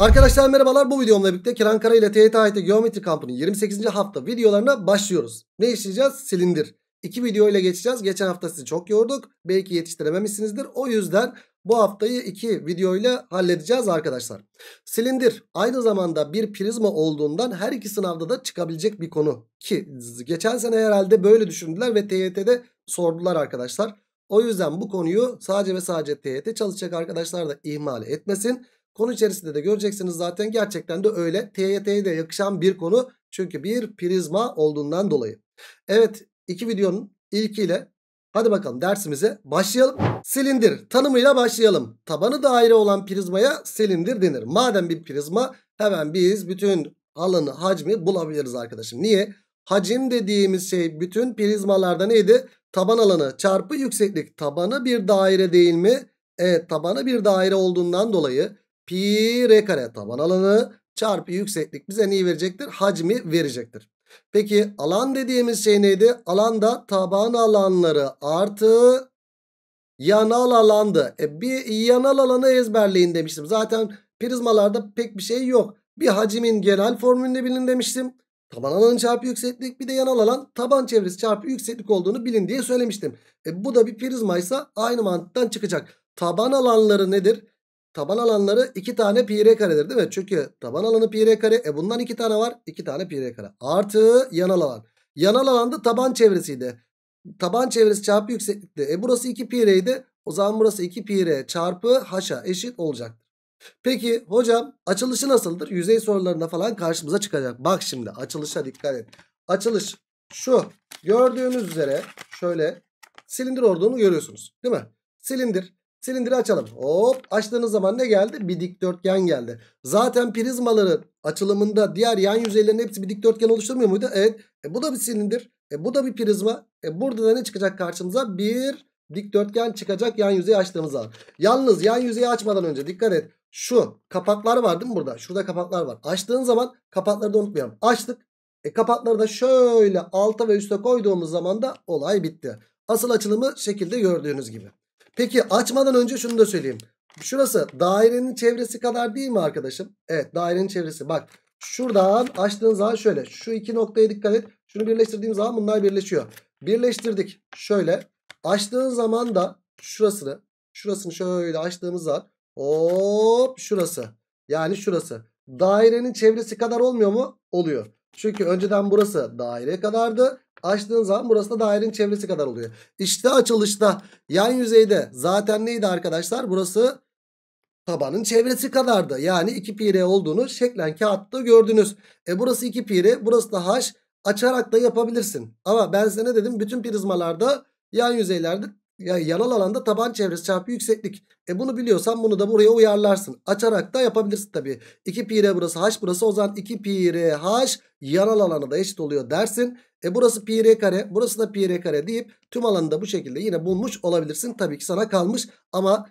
Arkadaşlar merhabalar bu videomla birlikte Kenan Kara ile TYT Geometri Kampı'nın 28. hafta videolarına başlıyoruz. Ne işleyeceğiz? Silindir. İki video ile geçeceğiz. Geçen hafta sizi çok yorduk. Belki yetiştirememişsinizdir. O yüzden bu haftayı iki video ile halledeceğiz arkadaşlar. Silindir aynı zamanda bir prizma olduğundan her iki sınavda da çıkabilecek bir konu. Ki geçen sene herhalde böyle düşündüler ve TYT'de sordular arkadaşlar. O yüzden bu konuyu sadece ve sadece TYT çalışacak arkadaşlar da ihmal etmesin. Konu içerisinde de göreceksiniz zaten gerçekten de öyle. TYT'ye de yakışan bir konu. Çünkü bir prizma olduğundan dolayı. Evet iki videonun ilkiyle hadi bakalım dersimize başlayalım. Silindir tanımıyla başlayalım. Tabanı daire olan prizmaya silindir denir. Madem bir prizma hemen biz bütün alanı hacmi bulabiliriz arkadaşım. Niye? Hacim dediğimiz şey bütün prizmalarda neydi? Taban alanı çarpı yükseklik. Tabanı bir daire değil mi? Evet tabanı bir daire olduğundan dolayı pi r kare taban alanı çarpı yükseklik bize neyi verecektir? Hacmi verecektir. Peki alan dediğimiz şey neydi? Alan da taban alanları artı yanal alandı. E bir yanal alanı ezberleyin demiştim. Zaten prizmalarda pek bir şey yok. Bir hacimin genel formülünü bilin demiştim. Taban alanı çarpı yükseklik bir de yanal alan taban çevresi çarpı yükseklik olduğunu bilin diye söylemiştim. E bu da bir prizmaysa aynı mantıktan çıkacak. Taban alanları nedir? taban alanları 2 tane pi r karedir değil mi? Çünkü taban alanı pi r kare. E bundan 2 tane var. 2 tane pi r kare. Artı yanal alan. Yanal alanda taban çevresiydi. Taban çevresi çarpı yükseklikti. E burası 2 pi r'ydi. O zaman burası 2 pi r çarpı haşa eşit olacaktır. Peki hocam açılışı nasıldır? Yüzey sorularında falan karşımıza çıkacak. Bak şimdi açılışa dikkat et. Açılış şu. Gördüğünüz üzere şöyle silindir olduğunu görüyorsunuz. Değil mi? Silindir Silindiri açalım. Hop açtığınız zaman ne geldi? Bir dikdörtgen geldi. Zaten prizmaların açılımında diğer yan yüzeylerin hepsi bir dikdörtgen oluşturmuyor muydu? Evet. E, bu da bir silindir. E, bu da bir prizma. E, burada da ne çıkacak karşımıza? Bir dikdörtgen çıkacak yan yüzeyi açtığımız zaman. Yalnız yan yüzeyi açmadan önce dikkat et. Şu kapaklar var değil mi burada? Şurada kapaklar var. Açtığın zaman kapakları da unutmayalım. Açtık. E kapakları da şöyle alta ve üste koyduğumuz zaman da olay bitti. Asıl açılımı şekilde gördüğünüz gibi. Peki açmadan önce şunu da söyleyeyim. Şurası dairenin çevresi kadar değil mi arkadaşım? Evet dairenin çevresi. Bak şuradan açtığın zaman şöyle. Şu iki noktaya dikkat et. Şunu birleştirdiğim zaman bunlar birleşiyor. Birleştirdik. Şöyle. Açtığın zaman da şurasını şurasını şöyle açtığımız zaman hop şurası. Yani şurası. Dairenin çevresi kadar olmuyor mu? Oluyor. Çünkü önceden burası daire kadardı. Açtığın zaman burası da dairenin çevresi kadar oluyor. İşte açılışta yan yüzeyde zaten neydi arkadaşlar? Burası tabanın çevresi kadardı. Yani 2 pi r olduğunu şeklen kağıtta gördünüz. E burası 2 pi r, burası da h. Açarak da yapabilirsin. Ama ben size ne dedim? Bütün prizmalarda yan yüzeylerde yani yanal alanda taban çevresi çarpı yükseklik. E bunu biliyorsan bunu da buraya uyarlarsın. Açarak da yapabilirsin tabii. 2 pi r burası h burası o zaman 2 pi r h yanal alanı da eşit oluyor dersin. E burası pi r kare burası da pi r kare deyip tüm alanı da bu şekilde yine bulmuş olabilirsin. Tabii ki sana kalmış ama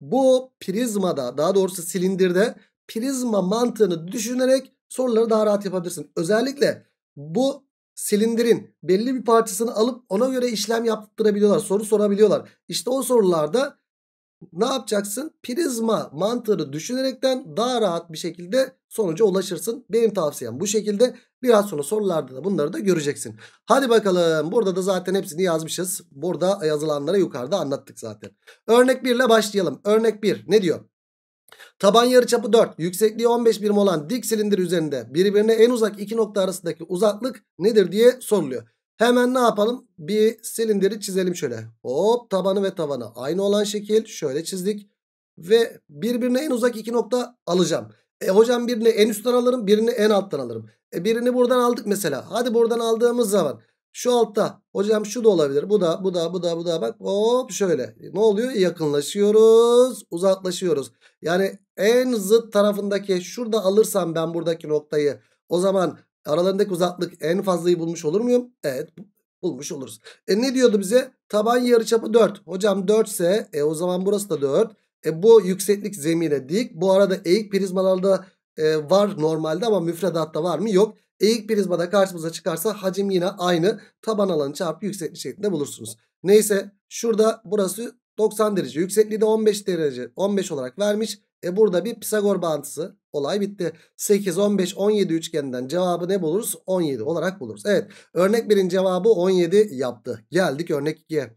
bu prizmada daha doğrusu silindirde prizma mantığını düşünerek soruları daha rahat yapabilirsin. Özellikle bu silindirin belli bir parçasını alıp ona göre işlem yaptırabiliyorlar. Soru sorabiliyorlar. İşte o sorularda ne yapacaksın? Prizma mantığını düşünerekten daha rahat bir şekilde sonuca ulaşırsın. Benim tavsiyem bu şekilde. Biraz sonra sorularda da bunları da göreceksin. Hadi bakalım. Burada da zaten hepsini yazmışız. Burada yazılanlara yukarıda anlattık zaten. Örnek 1 ile başlayalım. Örnek 1 ne diyor? Taban yarıçapı 4. Yüksekliği 15 birim olan dik silindir üzerinde birbirine en uzak iki nokta arasındaki uzaklık nedir diye soruluyor. Hemen ne yapalım? Bir silindiri çizelim şöyle. Hop tabanı ve tabanı aynı olan şekil şöyle çizdik. Ve birbirine en uzak iki nokta alacağım. E hocam birini en üstten alırım birini en alttan alırım. E birini buradan aldık mesela. Hadi buradan aldığımız zaman şu altta hocam şu da olabilir. Bu da bu da bu da bu da bak hop şöyle. Ne oluyor? Yakınlaşıyoruz uzaklaşıyoruz. Yani en zıt tarafındaki şurada alırsam ben buradaki noktayı o zaman aralarındaki uzaklık en fazlayı bulmuş olur muyum? Evet bulmuş oluruz. E ne diyordu bize? Taban yarıçapı 4. Hocam 4 ise e, o zaman burası da 4. E, bu yükseklik zemine dik. Bu arada eğik prizmalarda e, var normalde ama müfredatta var mı? Yok. Eğik prizmada karşımıza çıkarsa hacim yine aynı. Taban alanı çarpı yükseklik şeklinde bulursunuz. Neyse şurada burası 90 derece. Yüksekliği de 15 derece 15 olarak vermiş. E burada bir Pisagor bağıntısı. Olay bitti. 8, 15, 17 üçgeninden cevabı ne buluruz? 17 olarak buluruz. Evet örnek 1'in cevabı 17 yaptı. Geldik örnek 2'ye.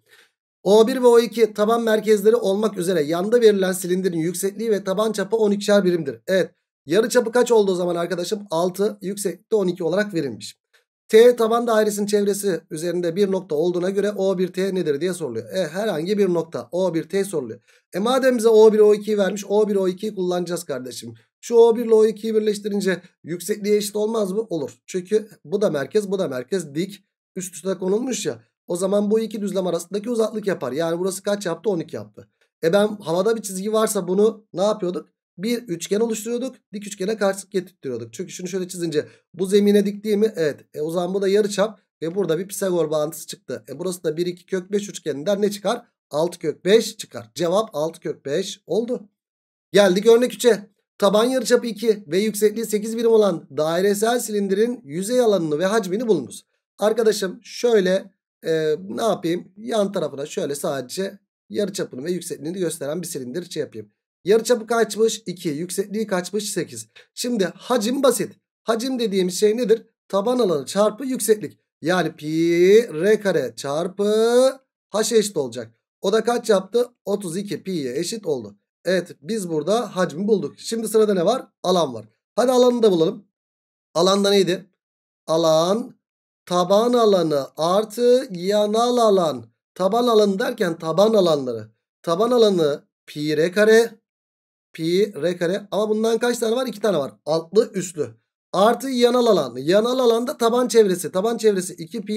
O1 ve O2 taban merkezleri olmak üzere yanda verilen silindirin yüksekliği ve taban çapı 12'şer birimdir. Evet Yarı çapı kaç olduğu zaman arkadaşım? 6 yükseklikte 12 olarak verilmiş. T taban dairesinin çevresi üzerinde bir nokta olduğuna göre O1T nedir diye soruluyor. E, herhangi bir nokta O1T soruluyor. E madem bize O1 o 2 vermiş O1 O2'yi kullanacağız kardeşim. Şu O1 ile O2'yi birleştirince yüksekliğe eşit olmaz mı? Olur. Çünkü bu da merkez bu da merkez dik üst üste konulmuş ya. O zaman bu iki düzlem arasındaki uzaklık yapar. Yani burası kaç yaptı? 12 yaptı. E ben havada bir çizgi varsa bunu ne yapıyorduk? bir üçgen oluşturuyorduk. Dik üçgene karşılık getirtiyorduk. Çünkü şunu şöyle çizince bu zemine dik değil mi? Evet. E, o zaman bu da yarıçap ve burada bir Pisagor bağıntısı çıktı. E, burası da 1 2 kök 5 üçgeninden ne çıkar? 6 kök 5 çıkar. Cevap 6 kök 5 oldu. Geldik örnek 3'e. Taban yarıçapı 2 ve yüksekliği 8 birim olan dairesel silindirin yüzey alanını ve hacmini bulunuz. Arkadaşım şöyle e, ne yapayım? Yan tarafına şöyle sadece yarıçapını ve yüksekliğini gösteren bir silindir şey yapayım. Yarıçapı kaçmış? 2. Yüksekliği kaçmış? 8. Şimdi hacim basit. Hacim dediğimiz şey nedir? Taban alanı çarpı yükseklik. Yani pi r kare çarpı h eşit olacak. O da kaç yaptı? 32 pi'ye eşit oldu. Evet biz burada hacmi bulduk. Şimdi sırada ne var? Alan var. Hadi alanı da bulalım. Alanda neydi? Alan taban alanı artı yanal alan. Taban alanı derken taban alanları. Taban alanı pi r kare pi r kare. Ama bundan kaç tane var? 2 tane var. Altlı üstlü. Artı yanal alan. Yanal alanda taban çevresi. Taban çevresi 2 pi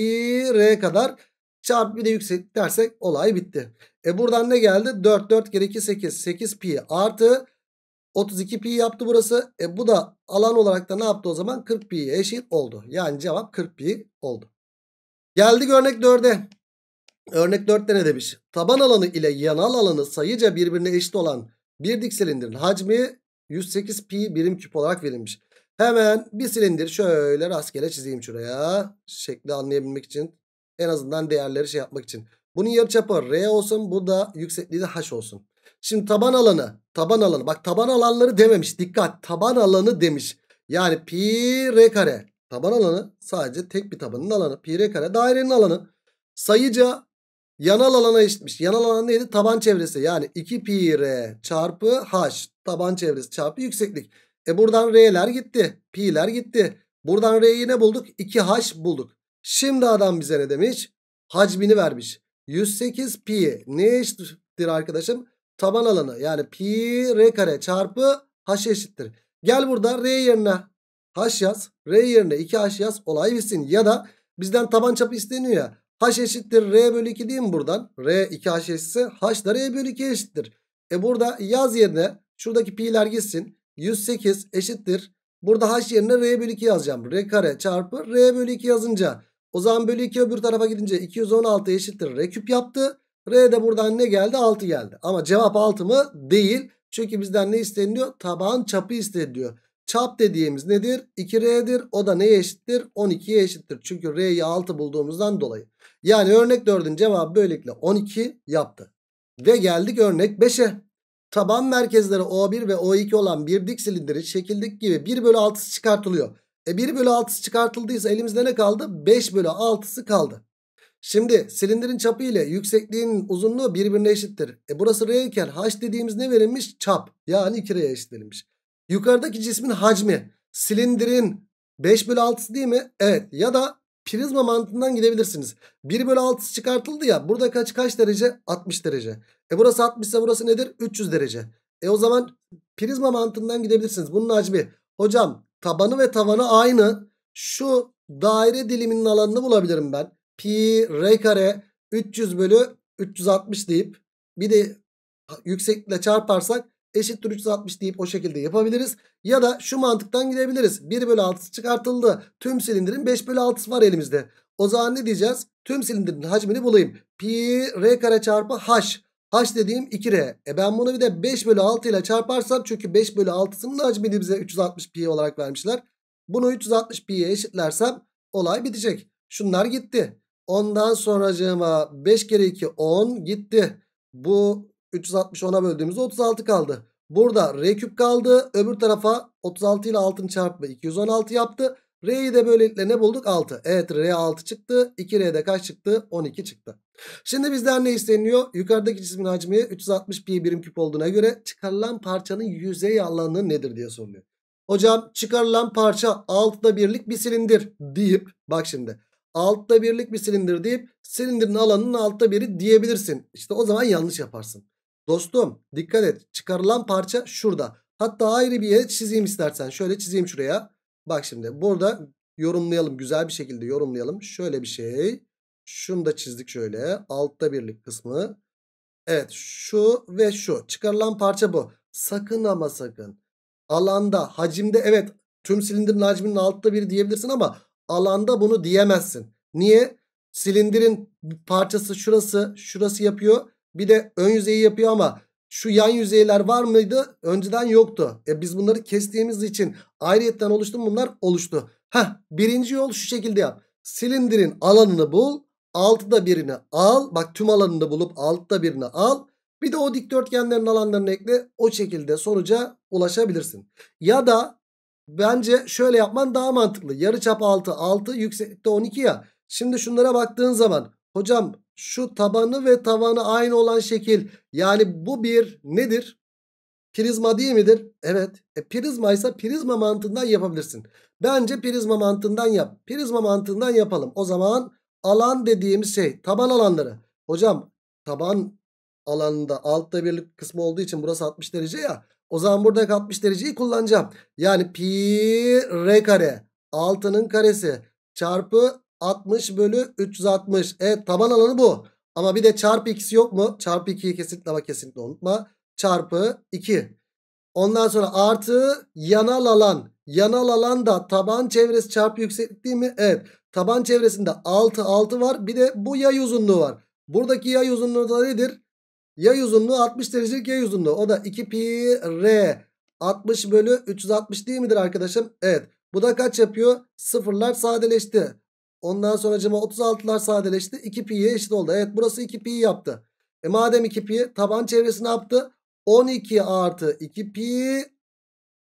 r kadar. Çarpı bir de yükseklik dersek olay bitti. E buradan ne geldi? 4 4 kere 2 8. 8 pi artı 32 pi yaptı burası. E bu da alan olarak da ne yaptı o zaman? 40 pi eşit oldu. Yani cevap 40 pi oldu. Geldik örnek 4'e. Örnek 4'te ne demiş? Taban alanı ile yanal alanı sayıca birbirine eşit olan bir dik silindirin hacmi 108 pi birim küp olarak verilmiş. Hemen bir silindir şöyle rastgele çizeyim şuraya. Şekli anlayabilmek için. En azından değerleri şey yapmak için. Bunun yarıçapı R olsun. Bu da yüksekliği de H olsun. Şimdi taban alanı. Taban alanı. Bak taban alanları dememiş. Dikkat. Taban alanı demiş. Yani pi R kare. Taban alanı sadece tek bir tabanın alanı. Pi R kare dairenin alanı. Sayıca Yanal alana eşitmiş. Yanal alan neydi? Taban çevresi. Yani 2 pi r çarpı h. Taban çevresi çarpı yükseklik. E buradan r'ler gitti. Pi'ler gitti. Buradan r'yi ne bulduk? 2h bulduk. Şimdi adam bize ne demiş? Hacmini vermiş. 108 pi ne eşittir arkadaşım? Taban alanı yani pi r kare çarpı h eşittir. Gel burada r yerine h yaz. R yerine 2h yaz. Olay bitsin. Ya da bizden taban çapı isteniyor ya. H eşittir R bölü 2 değil mi buradan? R 2H eşitse H da R bölü 2 eşittir. E burada yaz yerine şuradaki pi'ler gitsin. 108 eşittir. Burada H yerine R bölü 2 yazacağım. R kare çarpı R bölü 2 yazınca. O zaman bölü 2 öbür tarafa gidince 216 eşittir. R küp yaptı. R de buradan ne geldi? 6 geldi. Ama cevap 6 mı? Değil. Çünkü bizden ne isteniliyor? Tabağın çapı isteniliyor. Çap dediğimiz nedir? 2R'dir. O da neye eşittir? 12'ye eşittir. Çünkü R'yi 6 bulduğumuzdan dolayı. Yani örnek 4'ün cevabı böylelikle 12 yaptı. Ve geldik örnek 5'e. Taban merkezleri O1 ve O2 olan bir dik silindiri şekildeki gibi 1 bölü 6'sı çıkartılıyor. E 1 bölü 6'sı çıkartıldıysa elimizde ne kaldı? 5 bölü 6'sı kaldı. Şimdi silindirin çapı ile yüksekliğin uzunluğu birbirine eşittir. E burası R iken H dediğimiz ne verilmiş? Çap. Yani 2R'ye eşit verilmiş. Yukarıdaki cismin hacmi silindirin 5 bölü 6'sı değil mi? Evet ya da prizma mantığından gidebilirsiniz. 1 bölü 6'sı çıkartıldı ya burada kaç kaç derece? 60 derece. E burası 60 ise burası nedir? 300 derece. E o zaman prizma mantığından gidebilirsiniz. Bunun hacmi hocam tabanı ve tavanı aynı. Şu daire diliminin alanını bulabilirim ben. Pi r kare 300 bölü 360 deyip bir de yükseklikle çarparsak eşittir 360 deyip o şekilde yapabiliriz. Ya da şu mantıktan gidebiliriz. 1 bölü 6 çıkartıldı. Tüm silindirin 5 bölü 6 var elimizde. O zaman ne diyeceğiz? Tüm silindirin hacmini bulayım. Pi r kare çarpı h. H dediğim 2R. E ben bunu bir de 5 bölü 6 ile çarparsam çünkü 5 bölü 6'sının hacmini bize 360 pi olarak vermişler. Bunu 360 pi'ye eşitlersem olay bitecek. Şunlar gitti. Ondan sonracığıma 5 kere 2 10 gitti. Bu 360 ona böldüğümüzde 36 kaldı. Burada R küp kaldı. Öbür tarafa 36 ile 6'ın çarpımı 216 yaptı. R'yi de böylelikle ne bulduk? 6. Evet R 6 çıktı. 2R'de kaç çıktı? 12 çıktı. Şimdi bizden ne isteniyor? Yukarıdaki cismin hacmi 360 pi birim küp olduğuna göre çıkarılan parçanın yüzey alanı nedir diye soruluyor. Hocam çıkarılan parça 6'da birlik bir silindir deyip bak şimdi 6'da birlik bir silindir deyip silindirin alanının 6'da biri diyebilirsin. İşte o zaman yanlış yaparsın. Dostum dikkat et çıkarılan parça şurada. Hatta ayrı bir yere çizeyim istersen. Şöyle çizeyim şuraya. Bak şimdi burada yorumlayalım. Güzel bir şekilde yorumlayalım. Şöyle bir şey. Şunu da çizdik şöyle. Altta birlik kısmı. Evet şu ve şu. Çıkarılan parça bu. Sakın ama sakın. Alanda, hacimde evet tüm silindirin hacminin altta bir diyebilirsin ama alanda bunu diyemezsin. Niye? Silindirin parçası şurası, şurası yapıyor. Bir de ön yüzeyi yapıyor ama şu yan yüzeyler var mıydı? Önceden yoktu. E biz bunları kestiğimiz için ayrıyetten oluştu mu bunlar? Oluştu. Heh birinci yol şu şekilde yap. Silindirin alanını bul. Altıda birini al. Bak tüm alanını bulup altıda birini al. Bir de o dikdörtgenlerin alanlarını ekle. O şekilde sonuca ulaşabilirsin. Ya da bence şöyle yapman daha mantıklı. Yarıçap 6, 6 yüksekte 12 ya. Şimdi şunlara baktığın zaman hocam şu tabanı ve tavanı aynı olan şekil yani bu bir nedir? Prizma değil midir? Evet. E, prizma ise prizma mantığından yapabilirsin. Bence prizma mantığından yap. Prizma mantığından yapalım. O zaman alan dediğimiz şey taban alanları. Hocam taban alanında altta birlik kısmı olduğu için burası 60 derece ya. O zaman buradaki 60 dereceyi kullanacağım. Yani pi r kare Altının karesi çarpı 60 bölü 360. Evet taban alanı bu. Ama bir de çarpı x'i yok mu? Çarpı 2'yi kesinlikle ama kesinlikle unutma. Çarpı 2. Ondan sonra artı yanal alan. Yanal alan da taban çevresi çarpı yükseklik değil mi? Evet. Taban çevresinde 6 6 var. Bir de bu yay uzunluğu var. Buradaki yay uzunluğu da nedir? Yay uzunluğu 60 derecelik yay uzunluğu. O da 2 pi r. 60 bölü 360 değil midir arkadaşım? Evet. Bu da kaç yapıyor? Sıfırlar sadeleşti. Ondan sonra acaba 36'lar sadeleşti. 2pi'ye eşit oldu. Evet burası 2pi yaptı. E madem 2pi taban çevresi ne yaptı? 12 artı 2pi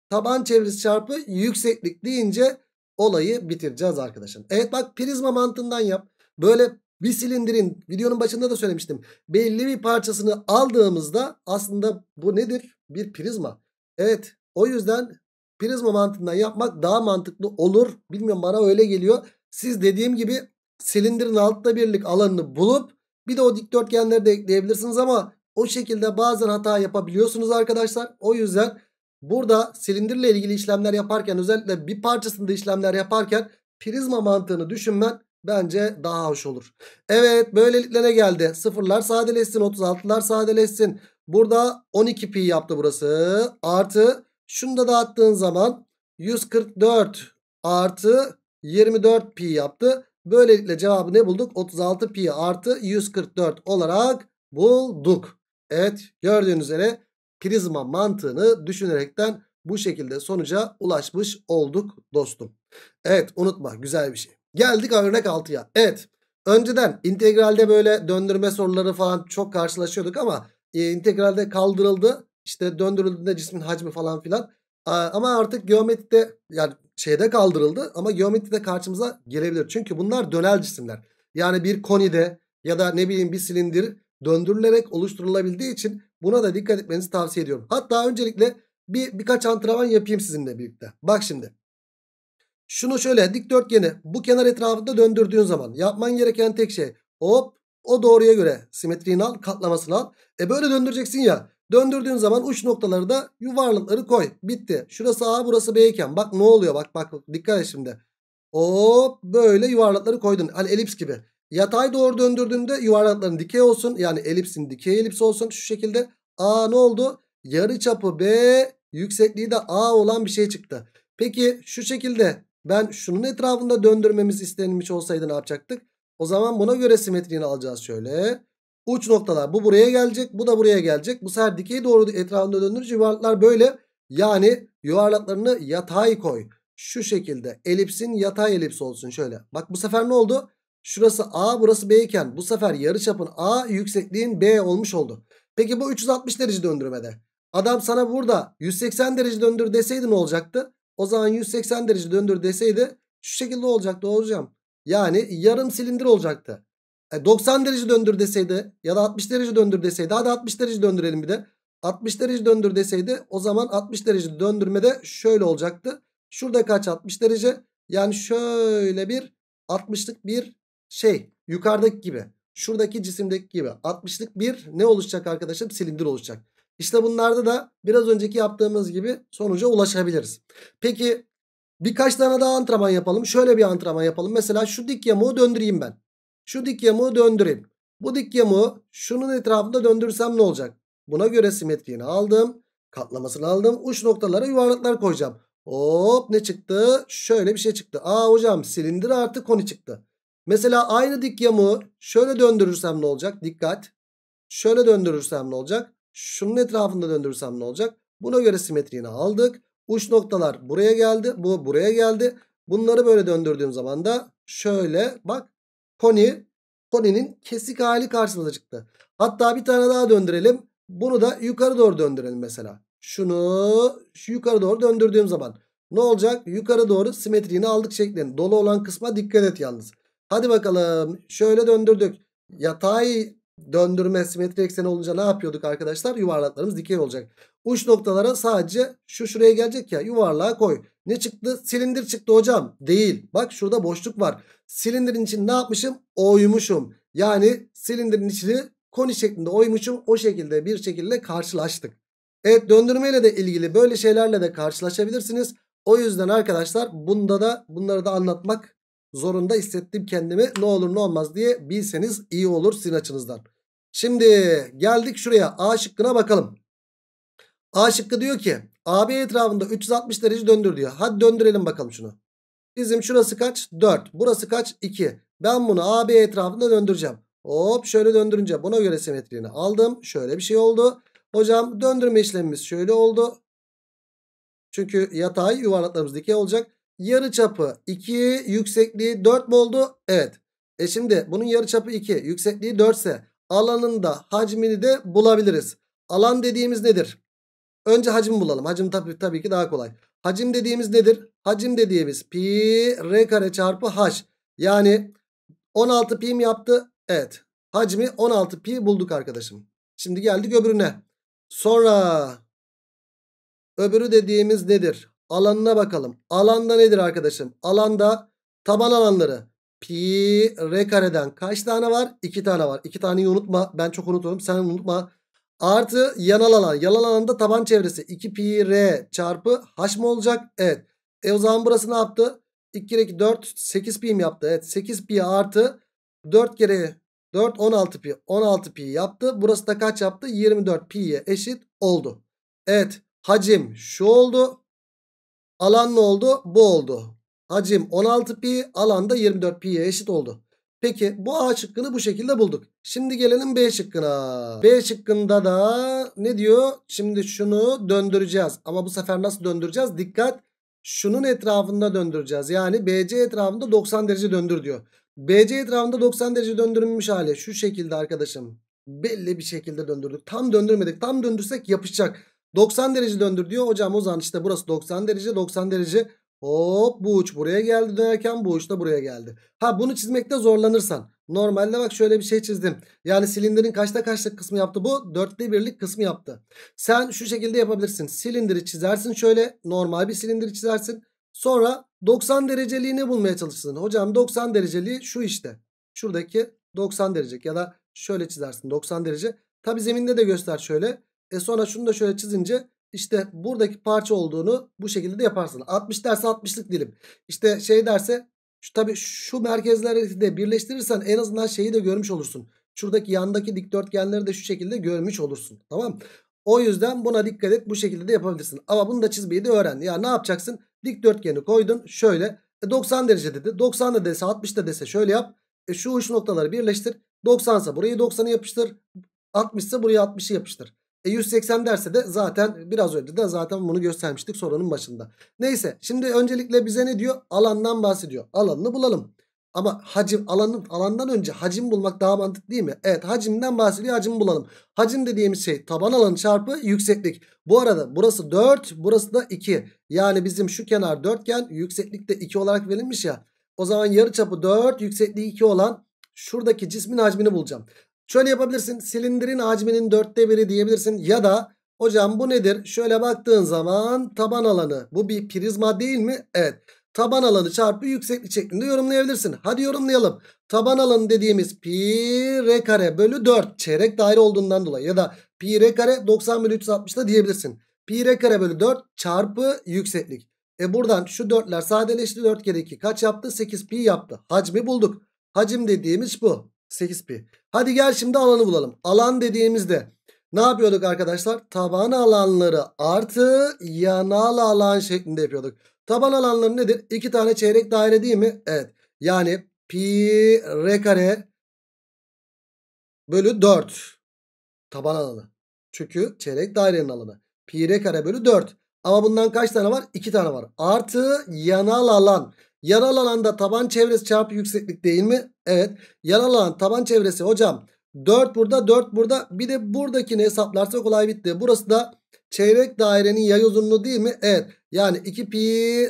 taban çevresi çarpı yükseklik deyince olayı bitireceğiz arkadaşım. Evet bak prizma mantığından yap. Böyle bir silindirin videonun başında da söylemiştim. Belli bir parçasını aldığımızda aslında bu nedir? Bir prizma. Evet o yüzden prizma mantığından yapmak daha mantıklı olur. Bilmiyorum bana öyle geliyor. Siz dediğim gibi silindirin altla birlik alanını bulup bir de o dikdörtgenleri de ekleyebilirsiniz ama o şekilde bazen hata yapabiliyorsunuz arkadaşlar. O yüzden burada silindirle ilgili işlemler yaparken özellikle bir parçasında işlemler yaparken prizma mantığını düşünmen bence daha hoş olur. Evet böylelikle ne geldi? Sıfırlar sadeleşsin 36'lar sadeleşsin. Burada 12 pi yaptı burası. Artı şunu da dağıttığın zaman 144 artı 24 pi yaptı. Böylelikle cevabı ne bulduk? 36 pi artı 144 olarak bulduk. Evet gördüğünüz üzere prizma mantığını düşünerekten bu şekilde sonuca ulaşmış olduk dostum. Evet unutma güzel bir şey. Geldik örnek 6'ya. Evet önceden integralde böyle döndürme soruları falan çok karşılaşıyorduk ama e, integralde kaldırıldı. İşte döndürüldüğünde cismin hacmi falan filan. Ama artık geometride yani şeyde kaldırıldı ama geometride karşımıza gelebilir. Çünkü bunlar dönel cisimler. Yani bir konide ya da ne bileyim bir silindir döndürülerek oluşturulabildiği için buna da dikkat etmenizi tavsiye ediyorum. Hatta öncelikle bir birkaç antrenman yapayım sizinle birlikte. Bak şimdi. Şunu şöyle dikdörtgeni bu kenar etrafında döndürdüğün zaman yapman gereken tek şey hop o doğruya göre simetriğini al katlamasını al. E böyle döndüreceksin ya. Döndürdüğün zaman uç noktaları da yuvarlıkları koy. Bitti. Şurası A burası B iken bak ne oluyor bak bak dikkat et şimdi. Hop böyle yuvarlakları koydun. Hani elips gibi. Yatay doğru döndürdüğünde yuvarlakların dikey olsun. Yani elipsin dikey elips olsun şu şekilde. A ne oldu? Yarı çapı B yüksekliği de A olan bir şey çıktı. Peki şu şekilde ben şunun etrafında döndürmemiz istenilmiş olsaydı ne yapacaktık? O zaman buna göre simetriğini alacağız şöyle uç noktalar. Bu buraya gelecek. Bu da buraya gelecek. Bu sefer dikey doğru etrafında döndürücü yuvarlaklar böyle. Yani yuvarlaklarını yatay koy. Şu şekilde elipsin yatay elips olsun şöyle. Bak bu sefer ne oldu? Şurası A burası B iken bu sefer yarıçapın A yüksekliğin B olmuş oldu. Peki bu 360 derece döndürmede. Adam sana burada 180 derece döndür deseydi ne olacaktı? O zaman 180 derece döndür deseydi şu şekilde olacaktı hocam. Yani yarım silindir olacaktı. 90 e, derece döndür deseydi ya da 60 derece döndür deseydi hadi 60 derece döndürelim bir de. 60 derece döndür deseydi o zaman 60 derece döndürmede şöyle olacaktı. Şurada kaç 60 derece yani şöyle bir 60'lık bir şey yukarıdaki gibi şuradaki cisimdeki gibi 60'lık bir ne oluşacak arkadaşım silindir oluşacak. İşte bunlarda da biraz önceki yaptığımız gibi sonuca ulaşabiliriz. Peki birkaç tane daha antrenman yapalım. Şöyle bir antrenman yapalım. Mesela şu dik yamuğu döndüreyim ben. Şu dik yamuğu döndüreyim. Bu dik yamuğu şunun etrafında döndürsem ne olacak? Buna göre simetriğini aldım. Katlamasını aldım. Uç noktalara yuvarlaklar koyacağım. Hop ne çıktı? Şöyle bir şey çıktı. Aa hocam silindir artı koni çıktı. Mesela aynı dik yamuğu şöyle döndürürsem ne olacak? Dikkat. Şöyle döndürürsem ne olacak? Şunun etrafında döndürürsem ne olacak? Buna göre simetriğini aldık. Uç noktalar buraya geldi. Bu buraya geldi. Bunları böyle döndürdüğüm zaman da şöyle bak Pony Pony'nin kesik hali karşımıza çıktı. Hatta bir tane daha döndürelim. Bunu da yukarı doğru döndürelim mesela. Şunu şu yukarı doğru döndürdüğüm zaman ne olacak? Yukarı doğru simetriğini aldık şeklinde. Dolu olan kısma dikkat et yalnız. Hadi bakalım. Şöyle döndürdük. Yatay döndürme simetri ekseni olunca ne yapıyorduk arkadaşlar? Yuvarlaklarımız dikey olacak. Uç noktalara sadece şu şuraya gelecek ya yuvarlığa koy. Ne çıktı? Silindir çıktı hocam. Değil. Bak şurada boşluk var. Silindirin için ne yapmışım? Oymuşum. Yani silindirin içini koni şeklinde oymuşum. O şekilde bir şekilde karşılaştık. Evet döndürmeyle de ilgili böyle şeylerle de karşılaşabilirsiniz. O yüzden arkadaşlar bunda da bunları da anlatmak zorunda hissettim kendimi. Ne olur ne olmaz diye bilseniz iyi olur sizin açınızdan. Şimdi geldik şuraya A şıkkına bakalım. A şıkkı diyor ki AB etrafında 360 derece döndür diyor. Hadi döndürelim bakalım şunu. Bizim şurası kaç? 4. Burası kaç? 2. Ben bunu AB etrafında döndüreceğim. Hop şöyle döndürünce buna göre simetriğini aldım. Şöyle bir şey oldu. Hocam döndürme işlemimiz şöyle oldu. Çünkü yatay yuvarlaklarımız dikey olacak. Yarı çapı 2, yüksekliği 4 mü oldu? Evet. E şimdi bunun yarı çapı 2, yüksekliği 4 ise alanında hacmini de bulabiliriz. Alan dediğimiz nedir? Önce hacim bulalım. Hacim tabii, tabii ki daha kolay. Hacim dediğimiz nedir? Hacim dediğimiz pi r kare çarpı h. Yani 16 pi mi yaptı? Evet. Hacmi 16 pi bulduk arkadaşım. Şimdi geldik öbürüne. Sonra öbürü dediğimiz nedir? Alanına bakalım. Alanda nedir arkadaşım? Alanda taban alanları pi r kareden kaç tane var? 2 tane var. 2 taneyi unutma. Ben çok unutuyorum. Sen unutma. Artı yanal alan. Yanal alanda taban çevresi 2 pi r çarpı h mı olacak? Evet. E o zaman burası ne yaptı? 2 kere 2 4 8 pi mi yaptı? Evet 8 pi artı 4 kere 4 16 pi 16 pi yaptı. Burası da kaç yaptı? 24 pi'ye eşit oldu. Evet hacim şu oldu. Alan ne oldu? Bu oldu. Hacim 16 pi alanda 24 pi'ye eşit oldu. Peki bu A şıkkını bu şekilde bulduk. Şimdi gelelim B şıkkına. B şıkkında da ne diyor? Şimdi şunu döndüreceğiz. Ama bu sefer nasıl döndüreceğiz? Dikkat şunun etrafında döndüreceğiz. Yani BC etrafında 90 derece döndür diyor. BC etrafında 90 derece döndürülmüş hali. Şu şekilde arkadaşım. Belli bir şekilde döndürdük. Tam döndürmedik. Tam döndürsek yapışacak. 90 derece döndür diyor. Hocam o zaman işte burası 90 derece 90 derece Hop bu uç buraya geldi dönerken bu uç da buraya geldi. Ha bunu çizmekte zorlanırsan. Normalde bak şöyle bir şey çizdim. Yani silindirin kaçta kaçlık kısmı yaptı bu? Dörtte birlik kısmı yaptı. Sen şu şekilde yapabilirsin. Silindiri çizersin şöyle. Normal bir silindiri çizersin. Sonra 90 dereceliğini bulmaya çalışırsın. Hocam 90 dereceliği şu işte. Şuradaki 90 derece ya da şöyle çizersin 90 derece. Tabi zeminde de göster şöyle. E sonra şunu da şöyle çizince işte buradaki parça olduğunu bu şekilde de yaparsın. 60 derse 60'lık dilim. İşte şey derse şu, tabii şu merkezleri de birleştirirsen en azından şeyi de görmüş olursun. Şuradaki yandaki dikdörtgenleri de şu şekilde görmüş olursun. Tamam O yüzden buna dikkat et. Bu şekilde de yapabilirsin. Ama bunu da çizmeyi de öğren. Ya ne yapacaksın? Dikdörtgeni koydun. Şöyle 90 e, derece dedi. 90 da dese 60 da dese şöyle yap. E şu uç noktaları birleştir. 90 ise burayı 90'ı yapıştır. 60 ise buraya 60'ı yapıştır. E 180 derse de zaten biraz önce de zaten bunu göstermiştik sorunun başında. Neyse şimdi öncelikle bize ne diyor? Alandan bahsediyor. Alanını bulalım. Ama hacim alanın alandan önce hacim bulmak daha mantıklı değil mi? Evet hacimden bahsediyor hacim bulalım. Hacim dediğimiz şey taban alanı çarpı yükseklik. Bu arada burası 4 burası da 2. Yani bizim şu kenar 4 dörtgen yükseklik de 2 olarak verilmiş ya. O zaman yarıçapı 4 yüksekliği 2 olan şuradaki cismin hacmini bulacağım. Şöyle yapabilirsin. Silindirin hacminin dörtte biri diyebilirsin. Ya da hocam bu nedir? Şöyle baktığın zaman taban alanı. Bu bir prizma değil mi? Evet. Taban alanı çarpı yükseklik şeklinde yorumlayabilirsin. Hadi yorumlayalım. Taban alanı dediğimiz pi r kare bölü 4 çeyrek daire olduğundan dolayı ya da pi r kare 90 bölü 360'da diyebilirsin. Pi r kare bölü 4 çarpı yükseklik. E buradan şu 4'ler sadeleşti 4 kere 2 kaç yaptı? 8 pi yaptı. Hacmi bulduk. Hacim dediğimiz bu. 8 pi. Hadi gel şimdi alanı bulalım. Alan dediğimizde ne yapıyorduk arkadaşlar? Taban alanları artı yanal alan şeklinde yapıyorduk. Taban alanları nedir? 2 tane çeyrek daire değil mi? Evet. Yani pi r kare bölü 4 taban alanı. Çünkü çeyrek dairenin alanı. Pi r kare bölü 4. Ama bundan kaç tane var? 2 tane var. Artı yanal alan. Yanal alanda taban çevresi çarpı yükseklik değil mi? Evet. Yanal alan taban çevresi hocam 4 burada 4 burada bir de buradakini hesaplarsak olay bitti. Burası da çeyrek dairenin yay uzunluğu değil mi? Evet. Yani 2 pi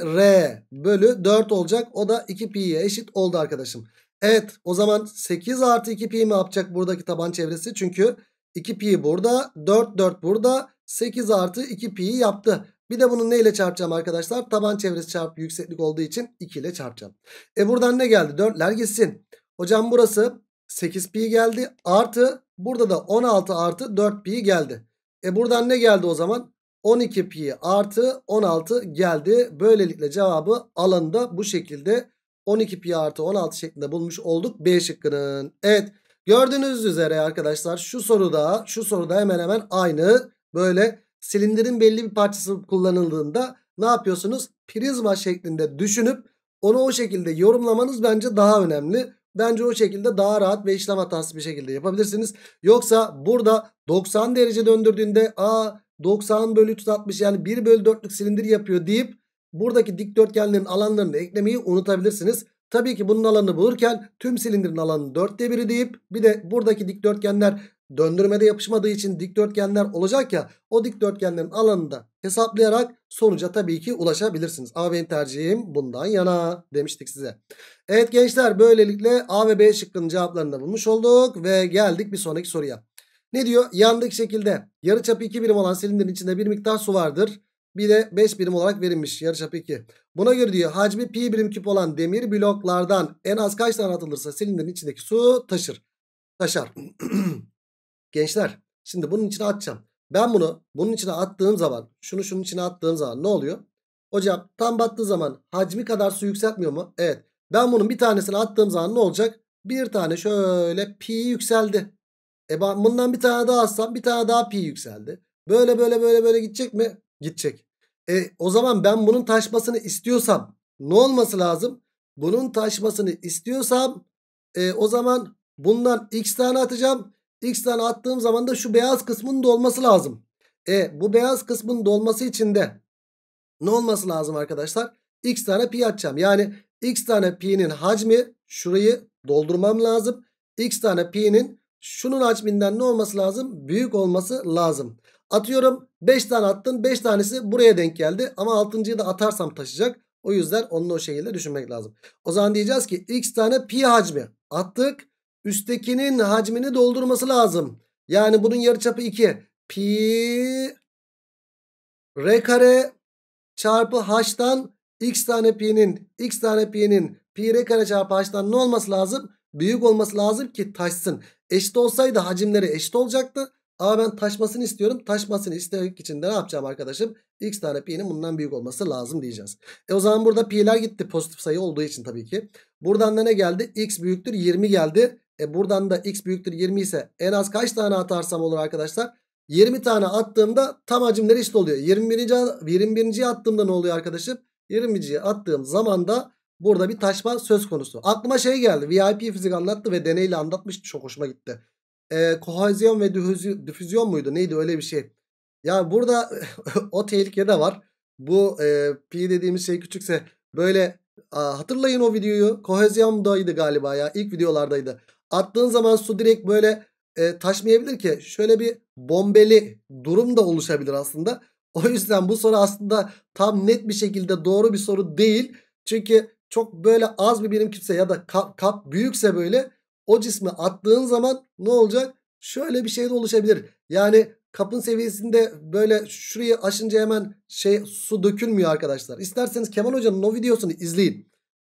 r bölü 4 olacak. O da 2 pi'ye eşit oldu arkadaşım. Evet o zaman 8 artı 2 pi mi yapacak buradaki taban çevresi? Çünkü 2 pi burada 4 4 burada 8 artı 2 pi yaptı. Bir de bunu neyle çarpacağım arkadaşlar? Taban çevresi çarpı yükseklik olduğu için 2 ile çarpacağım. E buradan ne geldi? 4'ler gitsin. Hocam burası 8 pi geldi. Artı burada da 16 artı 4 pi geldi. E buradan ne geldi o zaman? 12 pi artı 16 geldi. Böylelikle cevabı alanında bu şekilde 12 pi artı 16 şeklinde bulmuş olduk B şıkkının. Evet gördüğünüz üzere arkadaşlar şu soruda şu soruda hemen hemen aynı böyle silindirin belli bir parçası kullanıldığında ne yapıyorsunuz? Prizma şeklinde düşünüp onu o şekilde yorumlamanız bence daha önemli. Bence o şekilde daha rahat ve işlem hatası bir şekilde yapabilirsiniz. Yoksa burada 90 derece döndürdüğünde a 90 bölü 360 yani 1 bölü 4'lük silindir yapıyor deyip buradaki dikdörtgenlerin alanlarını eklemeyi unutabilirsiniz. Tabii ki bunun alanını bulurken tüm silindirin alanını 4'te 1'i deyip bir de buradaki dikdörtgenler döndürmede yapışmadığı için dikdörtgenler olacak ya o dikdörtgenlerin alanını da hesaplayarak sonuca tabii ki ulaşabilirsiniz. A benim tercihim bundan yana demiştik size. Evet gençler böylelikle A ve B şıkkının cevaplarını bulmuş olduk ve geldik bir sonraki soruya. Ne diyor? Yandaki şekilde yarıçapı 2 birim olan silindirin içinde bir miktar su vardır. Bir de 5 birim olarak verilmiş yarıçapı 2. Buna göre diyor hacmi pi birim küp olan demir bloklardan en az kaç tane atılırsa silindirin içindeki su taşır. Taşar. Gençler şimdi bunun içine atacağım. Ben bunu bunun içine attığım zaman şunu şunun içine attığım zaman ne oluyor? Hocam tam battığı zaman hacmi kadar su yükseltmiyor mu? Evet. Ben bunun bir tanesini attığım zaman ne olacak? Bir tane şöyle pi yükseldi. E ben bundan bir tane daha atsam bir tane daha pi yükseldi. Böyle böyle böyle böyle gidecek mi? Gidecek. E o zaman ben bunun taşmasını istiyorsam ne olması lazım? Bunun taşmasını istiyorsam e, o zaman bundan x tane atacağım. X tane attığım zaman da şu beyaz kısmın dolması lazım. E bu beyaz kısmın dolması için de ne olması lazım arkadaşlar? X tane pi atacağım. Yani X tane pi'nin hacmi şurayı doldurmam lazım. X tane pi'nin şunun hacminden ne olması lazım? Büyük olması lazım. Atıyorum 5 tane attın 5 tanesi buraya denk geldi ama 6.yı da atarsam taşıyacak. O yüzden onu o şekilde düşünmek lazım. O zaman diyeceğiz ki x tane pi hacmi attık üsttekinin hacmini doldurması lazım. Yani bunun yarıçapı 2. Pi r kare çarpı h'tan x tane pi'nin x tane pi'nin pi r kare çarpı h'tan ne olması lazım? Büyük olması lazım ki taşsın. Eşit olsaydı hacimleri eşit olacaktı. Ama ben taşmasını istiyorum. Taşmasını istemek için de ne yapacağım arkadaşım? X tane pi'nin bundan büyük olması lazım diyeceğiz. E o zaman burada pi'ler gitti. Pozitif sayı olduğu için tabii ki. Buradan da ne geldi? X büyüktür 20 geldi. E buradan da x büyüktür 20 ise en az kaç tane atarsam olur arkadaşlar? 20 tane attığımda tam hacimler eşit oluyor. 21. 21. attığımda ne oluyor arkadaşım? 20.ye attığım zaman da burada bir taşma söz konusu. Aklıma şey geldi. VIP fizik anlattı ve deneyle anlatmış. Çok hoşuma gitti. E, kohezyon ve difüzyon muydu? Neydi öyle bir şey. Ya burada o tehlike de var. Bu e, pi dediğimiz şey küçükse böyle a, hatırlayın o videoyu. Kohezyondaydı galiba ya. İlk videolardaydı. Attığın zaman su direkt böyle e, taşmayabilir ki. Şöyle bir bombeli durum da oluşabilir aslında. O yüzden bu soru aslında tam net bir şekilde doğru bir soru değil. Çünkü çok böyle az bir birim kütle ya da kap, kap büyükse böyle o cismi attığın zaman ne olacak? Şöyle bir şey de oluşabilir. Yani kapın seviyesinde böyle şurayı aşınca hemen şey su dökülmüyor arkadaşlar. İsterseniz Kemal Hoca'nın o videosunu izleyin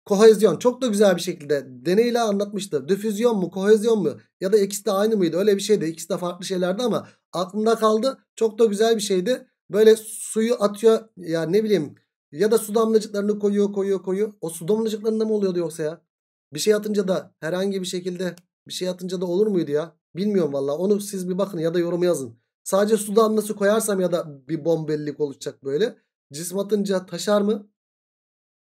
kohezyon çok da güzel bir şekilde deneyle anlatmıştı. Difüzyon mu kohezyon mu ya da ikisi de aynı mıydı öyle bir şeydi. İkisi de farklı şeylerdi ama aklımda kaldı. Çok da güzel bir şeydi. Böyle suyu atıyor ya ne bileyim ya da su damlacıklarını koyuyor koyuyor koyuyor. O su damlacıklarında mı oluyordu yoksa ya? Bir şey atınca da herhangi bir şekilde bir şey atınca da olur muydu ya? Bilmiyorum valla onu siz bir bakın ya da yorumu yazın. Sadece su damlası koyarsam ya da bir bombellik oluşacak böyle. Cism atınca taşar mı?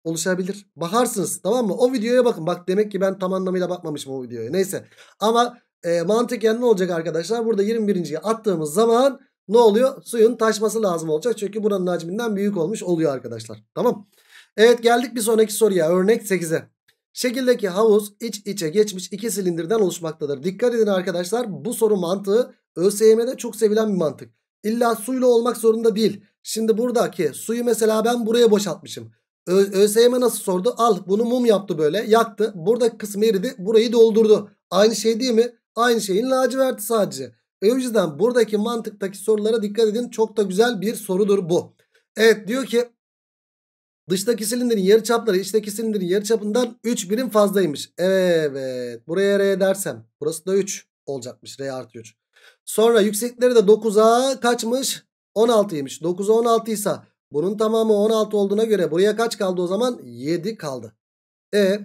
oluşabilir. Bakarsınız tamam mı? O videoya bakın. Bak demek ki ben tam anlamıyla bakmamışım o videoya. Neyse ama e, yani ne olacak arkadaşlar? Burada 21.yi attığımız zaman ne oluyor? Suyun taşması lazım olacak. Çünkü buranın hacminden büyük olmuş oluyor arkadaşlar. Tamam. Evet geldik bir sonraki soruya. Örnek 8'e. Şekildeki havuz iç içe geçmiş iki silindirden oluşmaktadır. Dikkat edin arkadaşlar bu soru mantığı ÖSYM'de çok sevilen bir mantık. İlla suyla olmak zorunda değil. Şimdi buradaki suyu mesela ben buraya boşaltmışım. ÖSYM nasıl sordu? Al bunu mum yaptı böyle yaktı. Buradaki kısmı eridi burayı doldurdu. Aynı şey değil mi? Aynı şeyin laciverti sadece. E, o yüzden buradaki mantıktaki sorulara dikkat edin. Çok da güzel bir sorudur bu. Evet diyor ki dıştaki silindirin yarı çapları içteki silindirin yarı çapından 3 birim fazlaymış. Evet buraya R dersem burası da 3 olacakmış. R artı 3. Sonra yüksekleri de 9'a kaçmış? 16'ymış. 9'a 16 ise bunun tamamı 16 olduğuna göre buraya kaç kaldı o zaman? 7 kaldı. E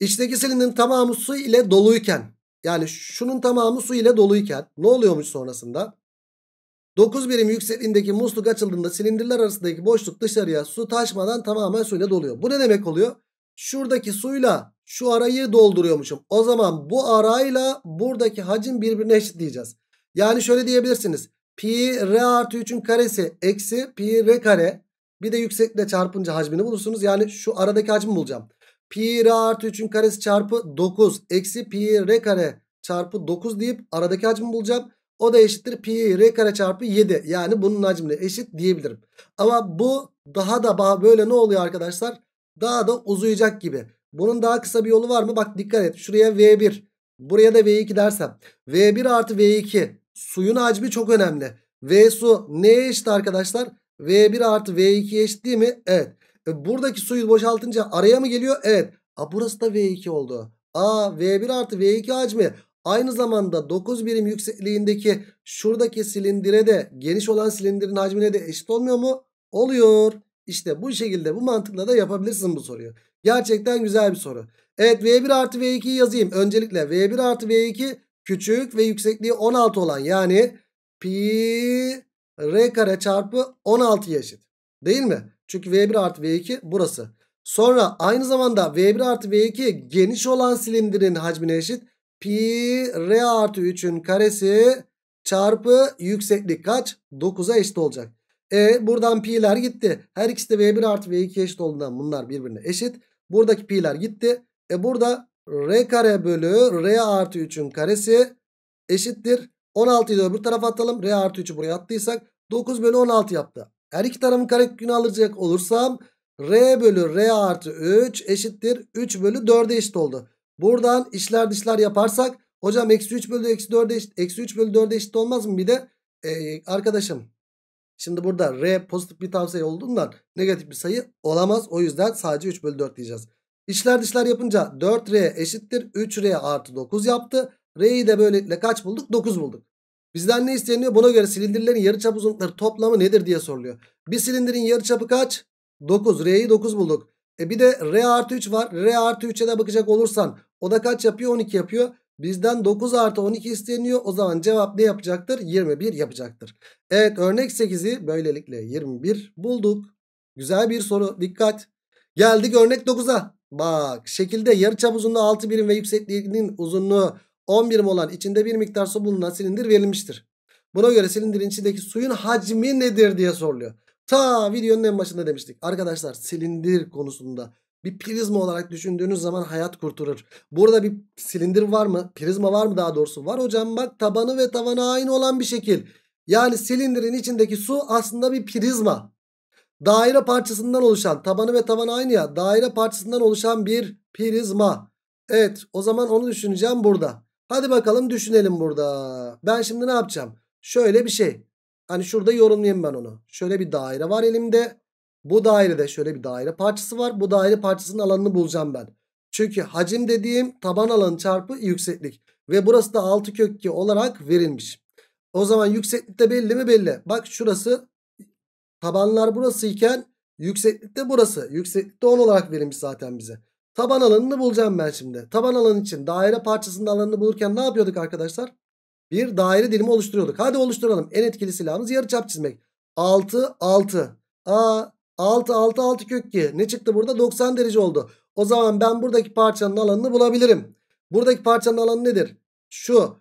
içteki silinin tamamı su ile doluyken yani şunun tamamı su ile doluyken ne oluyormuş sonrasında? 9 birim yüksekliğindeki musluk açıldığında silindirler arasındaki boşluk dışarıya su taşmadan tamamen suyla doluyor. Bu ne demek oluyor? Şuradaki suyla şu arayı dolduruyormuşum. O zaman bu arayla buradaki hacim birbirine eşit diyeceğiz. Yani şöyle diyebilirsiniz. Pi r artı 3'ün karesi eksi pi r kare. Bir de yükseklikle çarpınca hacmini bulursunuz. Yani şu aradaki hacmi bulacağım. Pi r artı 3'ün karesi çarpı 9 eksi pi r kare çarpı 9 deyip aradaki hacmi bulacağım. O da eşittir pi r kare çarpı 7. Yani bunun hacmine eşit diyebilirim. Ama bu daha da böyle ne oluyor arkadaşlar? Daha da uzayacak gibi. Bunun daha kısa bir yolu var mı? Bak dikkat et. Şuraya V1. Buraya da V2 dersem. V1 artı V2 suyun hacmi çok önemli. V su neye eşit arkadaşlar? V1 artı V2 eşit değil mi? Evet. E, buradaki suyu boşaltınca araya mı geliyor? Evet. A, burası da V2 oldu. A V1 artı V2 hacmi aynı zamanda 9 birim yüksekliğindeki şuradaki silindire de geniş olan silindirin hacmine de eşit olmuyor mu? Oluyor. İşte bu şekilde bu mantıkla da yapabilirsin bu soruyu. Gerçekten güzel bir soru. Evet V1 artı V2'yi yazayım. Öncelikle V1 artı V2 küçük ve yüksekliği 16 olan yani pi r kare çarpı 16 eşit. Değil mi? Çünkü v1 artı v2 burası. Sonra aynı zamanda v1 artı v2 geniş olan silindirin hacmine eşit. Pi r artı 3'ün karesi çarpı yükseklik kaç? 9'a eşit olacak. E buradan pi'ler gitti. Her ikisi de v1 artı v2 eşit olduğundan bunlar birbirine eşit. Buradaki pi'ler gitti. E burada R kare bölü R artı 3'ün karesi eşittir. 16'yı da öbür tarafa atalım. R artı 3'ü buraya attıysak 9 bölü 16 yaptı. Her iki tarafın karekökünü alacak olursam R bölü R artı 3 eşittir. 3 bölü 4'e eşit oldu. Buradan işler dışlar yaparsak hocam eksi 3 bölü eksi 4'e eşit, eksi 3 bölü 4'e eşit olmaz mı? Bir de e, arkadaşım şimdi burada R pozitif bir tavsiye olduğundan negatif bir sayı olamaz. O yüzden sadece 3 bölü 4 diyeceğiz. İçler dışlar yapınca 4R eşittir 3R artı 9 yaptı. R'yi de böylelikle kaç bulduk? 9 bulduk. Bizden ne isteniyor? Buna göre silindirlerin yarıçap uzunlukları toplamı nedir diye soruluyor. Bir silindirin yarıçapı kaç? 9. R'yi 9 bulduk. E bir de R artı 3 var. R artı 3'e de bakacak olursan o da kaç yapıyor? 12 yapıyor. Bizden 9 artı 12 isteniyor. O zaman cevap ne yapacaktır? 21 yapacaktır. Evet örnek 8'i böylelikle 21 bulduk. Güzel bir soru. Dikkat. Geldik örnek 9'a. Bak şekilde yarıçap uzunluğu 6 birim ve yüksekliğinin uzunluğu 10 birim olan içinde bir miktar su bulunan silindir verilmiştir. Buna göre silindirin içindeki suyun hacmi nedir diye soruluyor. Ta videonun en başında demiştik. Arkadaşlar silindir konusunda bir prizma olarak düşündüğünüz zaman hayat kurtulur. Burada bir silindir var mı? Prizma var mı daha doğrusu? Var hocam bak tabanı ve tavanı aynı olan bir şekil. Yani silindirin içindeki su aslında bir prizma. Daire parçasından oluşan tabanı ve tabanı aynı ya. Daire parçasından oluşan bir prizma. Evet o zaman onu düşüneceğim burada. Hadi bakalım düşünelim burada. Ben şimdi ne yapacağım? Şöyle bir şey. Hani şurada yorumlayayım ben onu. Şöyle bir daire var elimde. Bu dairede şöyle bir daire parçası var. Bu daire parçasının alanını bulacağım ben. Çünkü hacim dediğim taban alanı çarpı yükseklik. Ve burası da 6 kök 2 olarak verilmiş. O zaman yükseklik de belli mi belli. Bak şurası Tabanlar burası iken de burası. Yükseklik de 10 olarak verilmiş zaten bize. Taban alanını bulacağım ben şimdi. Taban alanı için daire parçasının alanını bulurken ne yapıyorduk arkadaşlar? Bir daire dilimi oluşturuyorduk. Hadi oluşturalım. En etkili silahımız yarıçap çizmek. 6 6. Aa 6 6 6 kök 2. Ne çıktı burada? 90 derece oldu. O zaman ben buradaki parçanın alanını bulabilirim. Buradaki parçanın alanı nedir? Şu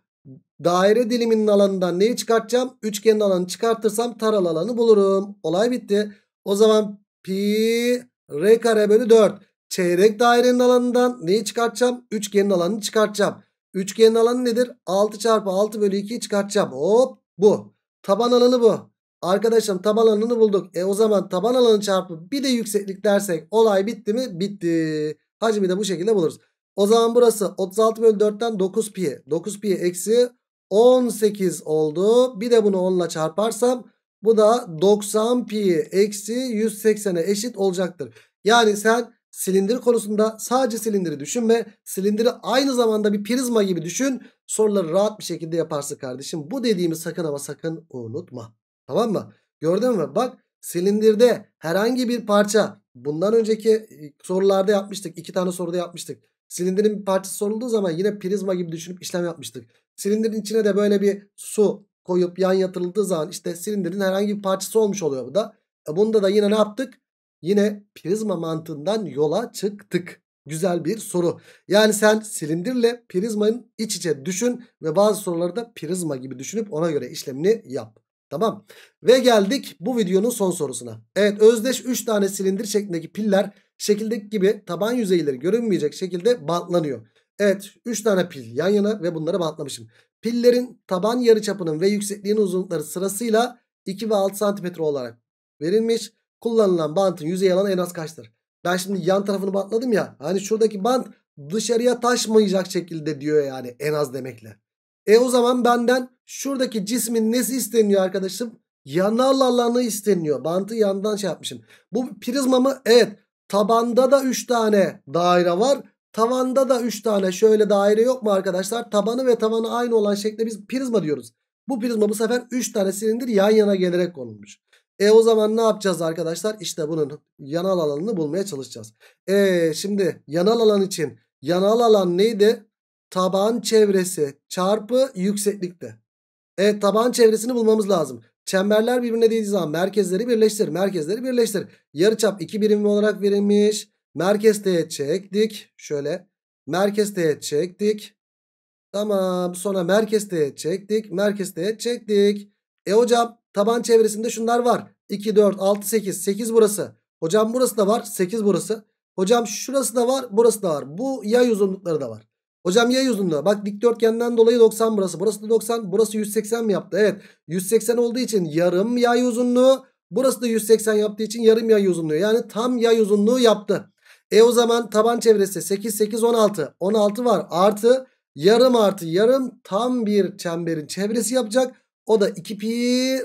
Daire diliminin alanından neyi çıkartacağım? Üçgenin alanını çıkartırsam taralı alanı bulurum. Olay bitti. O zaman pi r kare bölü 4. Çeyrek dairenin alanından neyi çıkartacağım? Üçgenin alanını çıkartacağım. Üçgenin alanı nedir? 6 çarpı 6 bölü 2'yi çıkartacağım. Hop bu. Taban alanı bu. Arkadaşım taban alanını bulduk. E o zaman taban alanı çarpı bir de yükseklik dersek olay bitti mi? Bitti. Hacmi de bu şekilde buluruz. O zaman burası 36 bölü 4'ten 9 pi. 9 pi eksi 18 oldu. Bir de bunu 10 ile çarparsam bu da 90 pi eksi 180'e eşit olacaktır. Yani sen silindir konusunda sadece silindiri düşünme. Silindiri aynı zamanda bir prizma gibi düşün. Soruları rahat bir şekilde yaparsın kardeşim. Bu dediğimi sakın ama sakın unutma. Tamam mı? Gördün mü? Bak silindirde herhangi bir parça bundan önceki e, sorularda yapmıştık. iki tane soruda yapmıştık. Silindirin bir parçası sorulduğu zaman yine prizma gibi düşünüp işlem yapmıştık. Silindirin içine de böyle bir su koyup yan yatırıldığı zaman işte silindirin herhangi bir parçası olmuş oluyor bu da. E bunda da yine ne yaptık? Yine prizma mantığından yola çıktık. Güzel bir soru. Yani sen silindirle prizmanın iç içe düşün ve bazı soruları da prizma gibi düşünüp ona göre işlemini yap. Tamam. Ve geldik bu videonun son sorusuna. Evet özdeş 3 tane silindir şeklindeki piller şekildeki gibi taban yüzeyleri görünmeyecek şekilde bantlanıyor. Evet 3 tane pil yan yana ve bunları bantlamışım. Pillerin taban yarıçapının ve yüksekliğinin uzunlukları sırasıyla 2 ve 6 santimetre olarak verilmiş. Kullanılan bantın yüzey alanı en az kaçtır? Ben şimdi yan tarafını bantladım ya. Hani şuradaki bant dışarıya taşmayacak şekilde diyor yani en az demekle. E o zaman benden şuradaki cismin nesi isteniyor arkadaşım? Yanal alanı isteniyor. Bantı yandan şey yapmışım. Bu prizma mı? Evet. Tabanda da 3 tane daire var. Tavanda da 3 tane şöyle daire yok mu arkadaşlar? Tabanı ve tavanı aynı olan şekle biz prizma diyoruz. Bu prizma bu sefer 3 tane silindir yan yana gelerek konulmuş. E o zaman ne yapacağız arkadaşlar? İşte bunun yanal alanını bulmaya çalışacağız. E şimdi yanal alan için yanal alan neydi? Taban çevresi çarpı yükseklikte. E taban çevresini bulmamız lazım. Çemberler birbirine değdiği zaman merkezleri birleştir. Merkezleri birleştir. Yarıçap 2 birim olarak verilmiş. Merkez teğet çektik. Şöyle merkez teğet çektik. Tamam sonra merkez teğet çektik. Merkez teğet çektik. E hocam taban çevresinde şunlar var. 2, 4, 6, 8. 8 burası. Hocam burası da var. 8 burası. Hocam şurası da var. Burası da var. Bu yay uzunlukları da var. Hocam yay uzunluğu. Bak dikdörtgenden dolayı 90 burası. Burası da 90. Burası 180 mi yaptı? Evet. 180 olduğu için yarım yay uzunluğu. Burası da 180 yaptığı için yarım yay uzunluğu. Yani tam yay uzunluğu yaptı. E o zaman taban çevresi 8 8 16. 16 var artı yarım artı yarım tam bir çemberin çevresi yapacak. O da 2 pi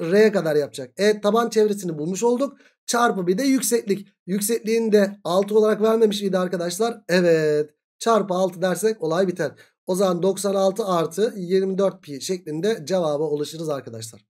r'ye kadar yapacak. E taban çevresini bulmuş olduk. Çarpı bir de yükseklik. Yüksekliğini de 6 olarak vermemiş miydi arkadaşlar? Evet. Çarpı 6 dersek olay biter. O zaman 96 artı 24 pi şeklinde cevaba ulaşırız arkadaşlar.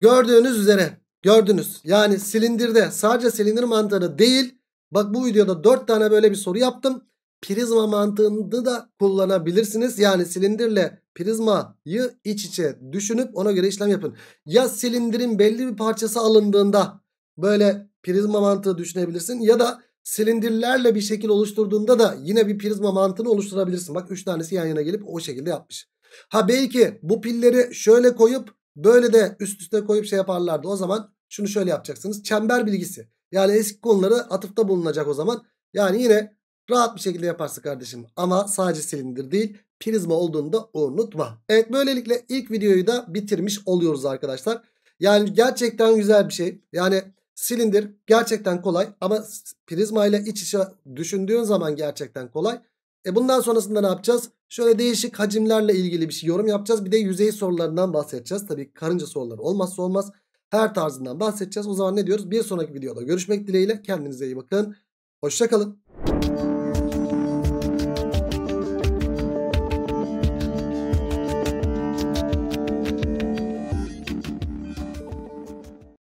Gördüğünüz üzere gördünüz. Yani silindirde sadece silindir mantarı değil Bak bu videoda 4 tane böyle bir soru yaptım. Prizma mantığını da kullanabilirsiniz. Yani silindirle prizmayı iç içe düşünüp ona göre işlem yapın. Ya silindirin belli bir parçası alındığında böyle prizma mantığı düşünebilirsin. Ya da silindirlerle bir şekil oluşturduğunda da yine bir prizma mantığını oluşturabilirsin. Bak 3 tanesi yan yana gelip o şekilde yapmış. Ha belki bu pilleri şöyle koyup böyle de üst üste koyup şey yaparlardı. O zaman şunu şöyle yapacaksınız. Çember bilgisi. Yani eski konuları atıfta bulunacak o zaman. Yani yine rahat bir şekilde yaparsın kardeşim. Ama sadece silindir değil prizma olduğunu da unutma. Evet böylelikle ilk videoyu da bitirmiş oluyoruz arkadaşlar. Yani gerçekten güzel bir şey. Yani silindir gerçekten kolay ama prizma ile iç içe düşündüğün zaman gerçekten kolay. E bundan sonrasında ne yapacağız? Şöyle değişik hacimlerle ilgili bir şey yorum yapacağız. Bir de yüzey sorularından bahsedeceğiz. Tabii karınca soruları olmazsa olmaz her tarzından bahsedeceğiz. O zaman ne diyoruz? Bir sonraki videoda görüşmek dileğiyle. Kendinize iyi bakın. Hoşçakalın.